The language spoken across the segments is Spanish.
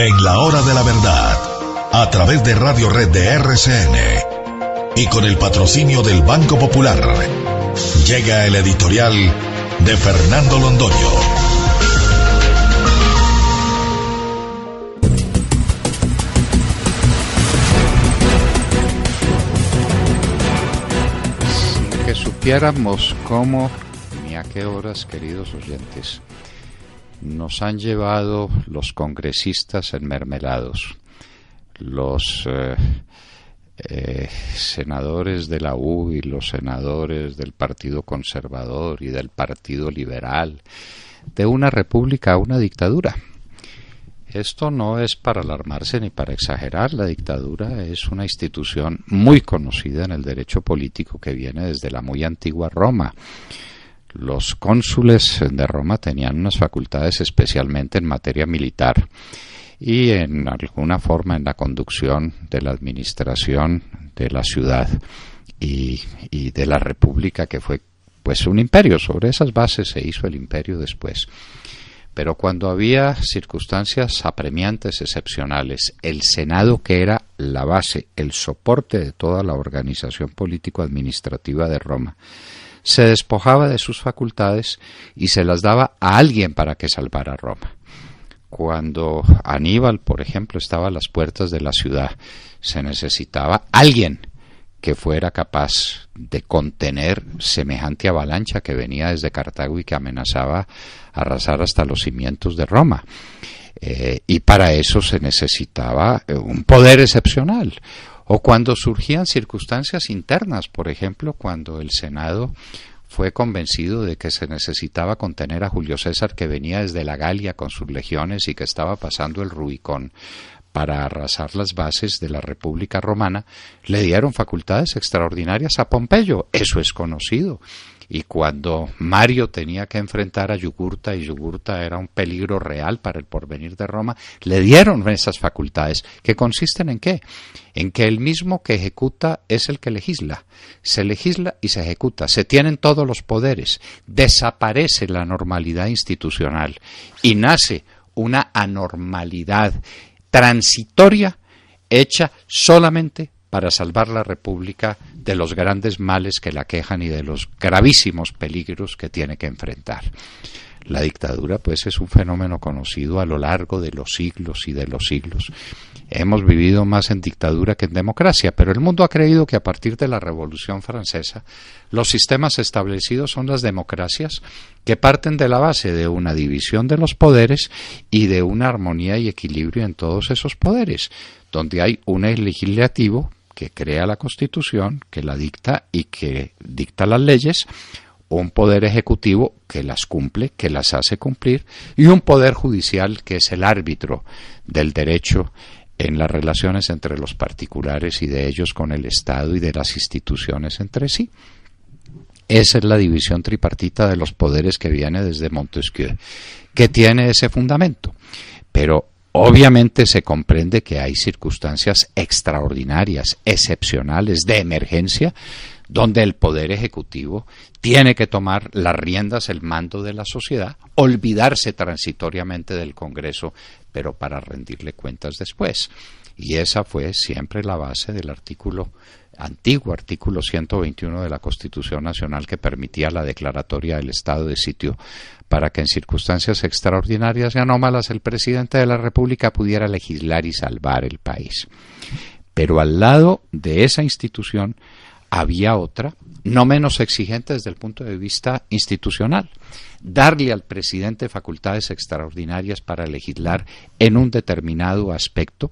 En la hora de la verdad, a través de Radio Red de RCN y con el patrocinio del Banco Popular, llega el editorial de Fernando Londoño. Que supiéramos cómo ni a qué horas, queridos oyentes, nos han llevado los congresistas enmermelados, los eh, eh, senadores de la U y los senadores del Partido Conservador y del Partido Liberal, de una república a una dictadura. Esto no es para alarmarse ni para exagerar. La dictadura es una institución muy conocida en el derecho político que viene desde la muy antigua Roma. Los cónsules de Roma tenían unas facultades especialmente en materia militar y en alguna forma en la conducción de la administración de la ciudad y, de la república que fue pues un imperio. Sobre esas bases se hizo el imperio después. Pero cuando había circunstancias apremiantes, excepcionales, el Senado, que era la base, el soporte de toda la organización político-administrativa de Roma, se despojaba de sus facultades y se las daba a alguien para que salvara Roma. Cuando Aníbal, por ejemplo, estaba a las puertas de la ciudad, se necesitaba alguien que fuera capaz de contener semejante avalancha que venía desde Cartago y que amenazaba arrasar hasta los cimientos de Roma. Eh, y para eso se necesitaba eh, un poder excepcional, o cuando surgían circunstancias internas, por ejemplo, cuando el Senado fue convencido de que se necesitaba contener a Julio César que venía desde la Galia con sus legiones y que estaba pasando el Rubicón para arrasar las bases de la República Romana, le dieron facultades extraordinarias a Pompeyo. Eso es conocido y cuando Mario tenía que enfrentar a Yugurta y Yugurta era un peligro real para el porvenir de Roma, le dieron esas facultades, que consisten en qué? En que el mismo que ejecuta es el que legisla. Se legisla y se ejecuta, se tienen todos los poderes, desaparece la normalidad institucional y nace una anormalidad transitoria hecha solamente para salvar la República de los grandes males que la quejan y de los gravísimos peligros que tiene que enfrentar. La dictadura, pues, es un fenómeno conocido a lo largo de los siglos y de los siglos. Hemos vivido más en dictadura que en democracia, pero el mundo ha creído que a partir de la Revolución Francesa los sistemas establecidos son las democracias que parten de la base de una división de los poderes y de una armonía y equilibrio en todos esos poderes, donde hay un legislativo que crea la Constitución, que la dicta y que dicta las leyes, un poder ejecutivo que las cumple, que las hace cumplir, y un poder judicial que es el árbitro del derecho en las relaciones entre los particulares y de ellos con el Estado y de las instituciones entre sí. Esa es la división tripartita de los poderes que viene desde Montesquieu, que tiene ese fundamento. Pero Obviamente se comprende que hay circunstancias extraordinarias, excepcionales, de emergencia, donde el Poder Ejecutivo tiene que tomar las riendas, el mando de la sociedad, olvidarse transitoriamente del Congreso, pero para rendirle cuentas después. Y esa fue siempre la base del artículo antiguo artículo 121 de la Constitución Nacional que permitía la declaratoria del estado de sitio para que en circunstancias extraordinarias y anómalas el presidente de la República pudiera legislar y salvar el país. Pero al lado de esa institución había otra, no menos exigente desde el punto de vista institucional darle al presidente facultades extraordinarias para legislar en un determinado aspecto.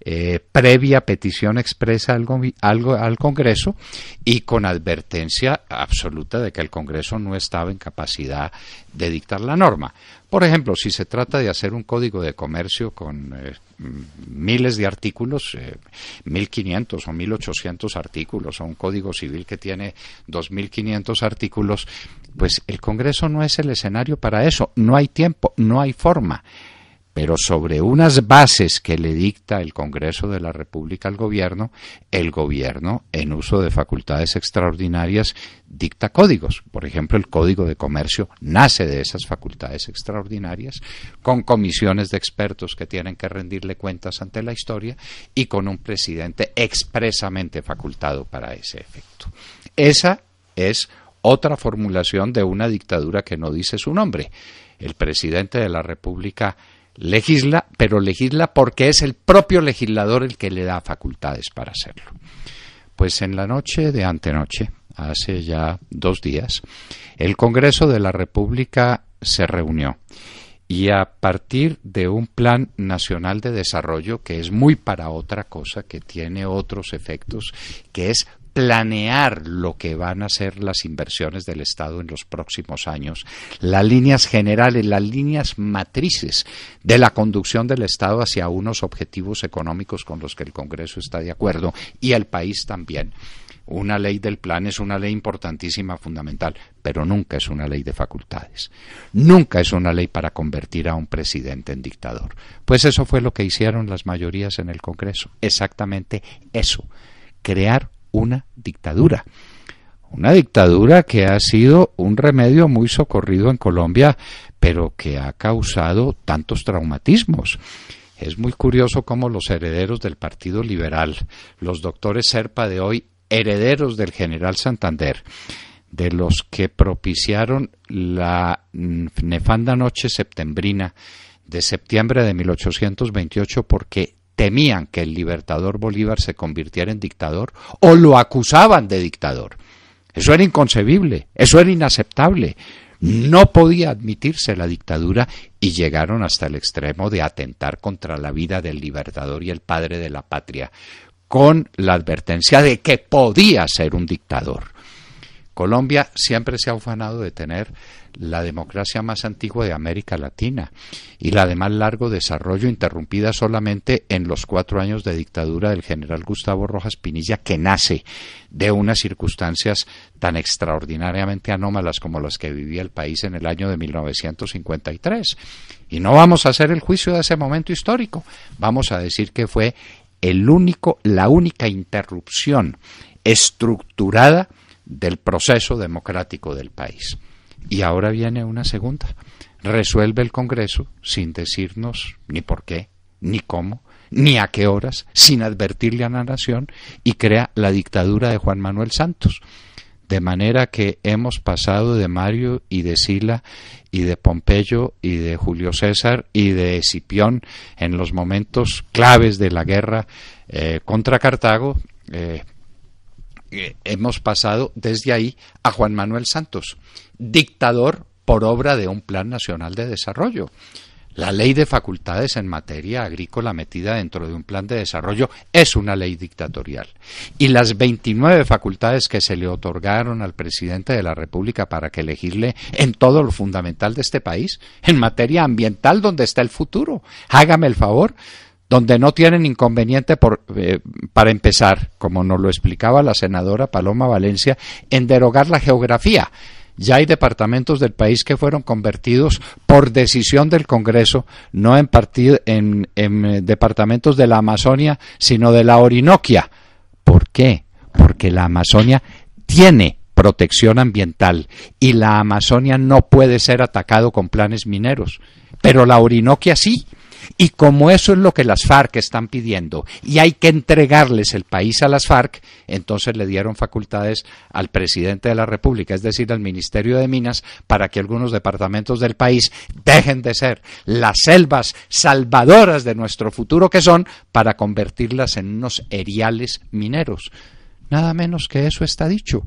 Eh, previa petición expresa al, Congreso y con advertencia absoluta de que el Congreso no estaba en capacidad de dictar la norma. Por ejemplo, si se trata de hacer un código de comercio con eh, mm, miles de artículos, 1.500 eh, o 1.800 artículos, o un código civil que tiene 2.500 artículos, pues el Congreso no es el escenario para eso. No hay tiempo, no hay forma. Pero sobre unas bases que le dicta el Congreso de la República al gobierno, el gobierno, en uso de facultades extraordinarias, dicta códigos. Por ejemplo, el Código de Comercio nace de esas facultades extraordinarias, con comisiones de expertos que tienen que rendirle cuentas ante la historia y con un presidente expresamente facultado para ese efecto. Esa es otra formulación de una dictadura que no dice su nombre. El presidente de la República legisla, pero legisla porque es el propio legislador el que le da facultades para hacerlo. Pues en la noche de antenoche, hace ya dos días, el Congreso de la República se reunió y a partir de un plan nacional de desarrollo que es muy para otra cosa, que tiene otros efectos, que es planear lo que van a ser las inversiones del Estado en los próximos años, las líneas generales, las líneas matrices de la conducción del Estado hacia unos objetivos económicos con los que el Congreso está de acuerdo y el país también. Una ley del plan es una ley importantísima, fundamental, pero nunca es una ley de facultades. Nunca es una ley para convertir a un presidente en dictador. Pues eso fue lo que hicieron las mayorías en el Congreso. Exactamente eso. Crear una dictadura. Una dictadura que ha sido un remedio muy socorrido en Colombia, pero que ha causado tantos traumatismos. Es muy curioso cómo los herederos del Partido Liberal, los doctores Serpa de hoy, herederos del general Santander, de los que propiciaron la mm, nefanda noche septembrina de septiembre de 1828 porque temían que el libertador Bolívar se convirtiera en dictador o lo acusaban de dictador. Eso era inconcebible, eso era inaceptable. No podía admitirse la dictadura y llegaron hasta el extremo de atentar contra la vida del libertador y el padre de la patria, con la advertencia de que podía ser un dictador. Colombia siempre se ha ufanado de tener la democracia más antigua de América Latina y la de más largo desarrollo, interrumpida solamente en los cuatro años de dictadura del general Gustavo Rojas Pinilla, que nace de unas circunstancias tan extraordinariamente anómalas como las que vivía el país en el año de 1953. Y no vamos a hacer el juicio de ese momento histórico, vamos a decir que fue el único, la única interrupción estructurada del proceso democrático del país. Y ahora viene una segunda. Resuelve el Congreso sin decirnos ni por qué, ni cómo, ni a qué horas, sin advertirle a la nación y crea la dictadura de Juan Manuel Santos. De manera que hemos pasado de Mario y de Sila y de Pompeyo y de Julio César y de Escipión en los momentos claves de la guerra eh, contra Cartago. Eh, eh, hemos pasado desde ahí a Juan Manuel Santos, dictador por obra de un Plan Nacional de Desarrollo. La ley de facultades en materia agrícola metida dentro de un plan de desarrollo es una ley dictatorial. Y las 29 facultades que se le otorgaron al presidente de la República para que elegirle en todo lo fundamental de este país, en materia ambiental donde está el futuro. Hágame el favor, donde no tienen inconveniente por, eh, para empezar, como nos lo explicaba la senadora Paloma Valencia, en derogar la geografía. Ya hay departamentos del país que fueron convertidos por decisión del Congreso, no en, en, eh, departamentos de la Amazonia, sino de la Orinoquia. ¿Por qué? Porque la Amazonia tiene protección ambiental y la Amazonia no puede ser atacado con planes mineros, pero la Orinoquia sí. Y como eso es lo que las FARC están pidiendo y hay que entregarles el país a las FARC, entonces le dieron facultades al presidente de la República, es decir, al Ministerio de Minas, para que algunos departamentos del país dejen de ser las selvas salvadoras de nuestro futuro que son, para convertirlas en unos eriales mineros. Nada menos que eso está dicho.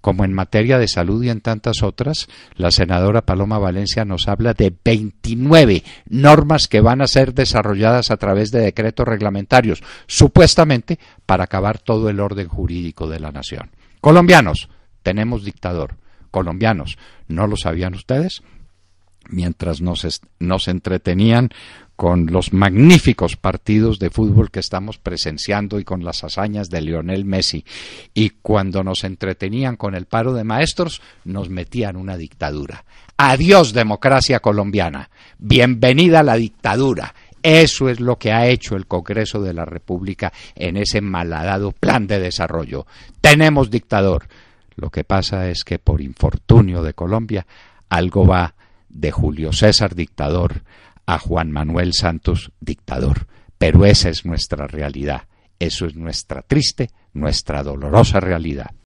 Como en materia de salud y en tantas otras, la senadora Paloma Valencia nos habla de 29 normas que van a ser desarrolladas a través de decretos reglamentarios, supuestamente para acabar todo el orden jurídico de la nación. Colombianos, tenemos dictador. Colombianos, ¿no lo sabían ustedes? mientras nos, nos entretenían con los magníficos partidos de fútbol que estamos presenciando y con las hazañas de Lionel Messi. Y cuando nos entretenían con el paro de maestros, nos metían una dictadura. Adiós democracia colombiana. Bienvenida la dictadura. Eso es lo que ha hecho el Congreso de la República en ese malhadado plan de desarrollo. Tenemos dictador. Lo que pasa es que, por infortunio de Colombia, algo va de Julio César dictador a Juan Manuel Santos dictador. Pero esa es nuestra realidad, eso es nuestra triste, nuestra dolorosa realidad.